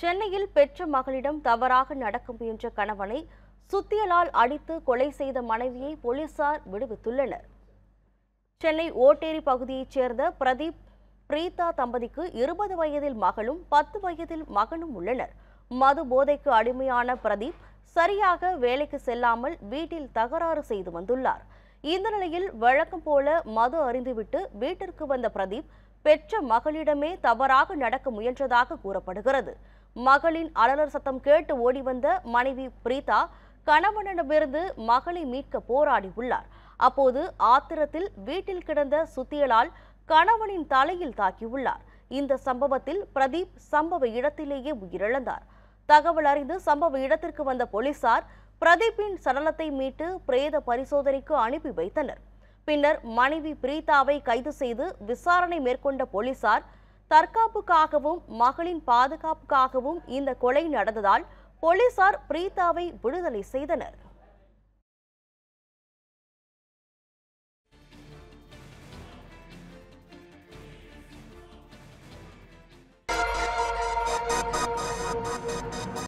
சென்னையில் பெற்ற மகளிடம் தவறாக நடக்க முயன்ற கணவனை சுத்தியலால் அடித்து கொலை செய்த மனைவியை போலீசார் விடுவித்துள்ளனர் சென்னை ஓட்டேரி பகுதியைச் சேர்ந்த பிரதீப் பிரீதா தம்பதிக்கு இருபது வயதில் மகளும் பத்து வயதில் மகனும் உள்ளனர் மது போதைக்கு அடிமையான பிரதீப் சரியாக வேலைக்கு செல்லாமல் வீட்டில் தகராறு செய்து வந்துள்ளார் இந்த நிலையில் வழக்கம் போல மது அறிந்துவிட்டு வீட்டிற்கு வந்த பிரதீப் பெற்ற மகளிடமே தவறாக நடக்க முயன்றதாக கூறப்படுகிறது மகளின் அலலர் சத்தம் கேட்டு ஓடி வந்த மனைவி பிரீதா கணவனிடமிருந்து மகளை மீட்க போராடி உள்ளார் அப்போது ஆத்திரத்தில் வீட்டில் கிடந்த சுத்தியலால் கணவனின் தலையில் தாக்கியுள்ளார் இந்த சம்பவத்தில் பிரதீப் சம்பவ இடத்திலேயே உயிரிழந்தார் தகவல் அறிந்து சம்பவ இடத்திற்கு வந்த போலீசார் பிரதீப்பின் சடலத்தை மீட்டு பிரேத பரிசோதனைக்கு அனுப்பி வைத்தனர் பின்னர் மனைவி பிரீதாவை கைது செய்து விசாரணை மேற்கொண்ட போலீசார் தற்காப்புக்காகவும் மகளின் பாதுகாப்புக்காகவும் இந்த கொலை நடந்ததால் போலீசார் பிரீதாவை விடுதலை செய்தனர்